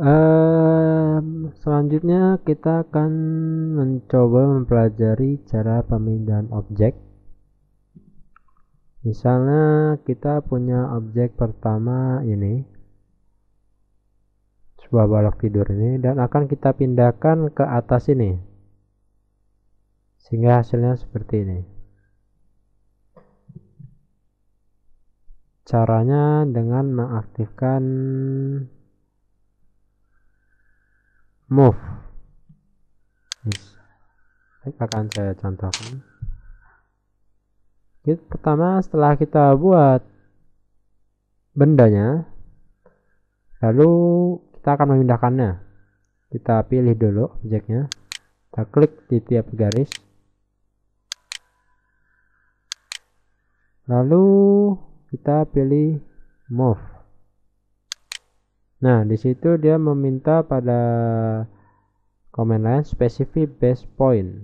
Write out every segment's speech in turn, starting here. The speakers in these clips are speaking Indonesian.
Um, selanjutnya kita akan mencoba mempelajari cara pemindahan objek misalnya kita punya objek pertama ini sebuah balok tidur ini dan akan kita pindahkan ke atas ini sehingga hasilnya seperti ini caranya dengan mengaktifkan move yes. baik akan saya contohkan Jadi, pertama setelah kita buat bendanya lalu kita akan memindahkannya kita pilih dulu objeknya kita klik di tiap garis lalu kita pilih move Nah, di situ dia meminta pada command line specific base point.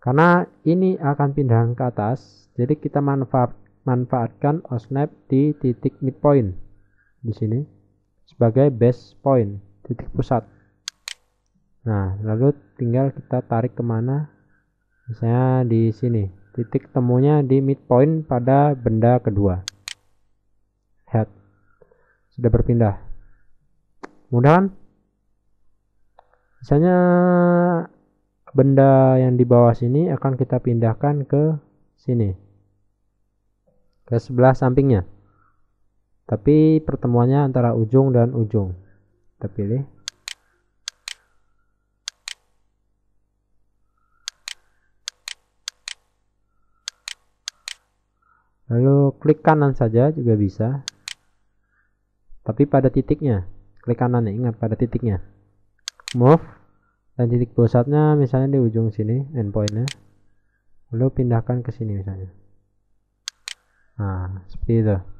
Karena ini akan pindah ke atas, jadi kita manfaat, manfaatkan osnap di titik midpoint di sini sebagai base point, titik pusat. Nah, lalu tinggal kita tarik kemana? Misalnya di sini, titik temunya di midpoint pada benda kedua. Head sudah berpindah mudah kan misalnya benda yang di bawah sini akan kita pindahkan ke sini ke sebelah sampingnya tapi pertemuannya antara ujung dan ujung kita pilih lalu klik kanan saja juga bisa tapi pada titiknya klik kanan ya, ingat pada titiknya move dan titik pusatnya misalnya di ujung sini endpointnya lalu pindahkan ke sini misalnya nah seperti itu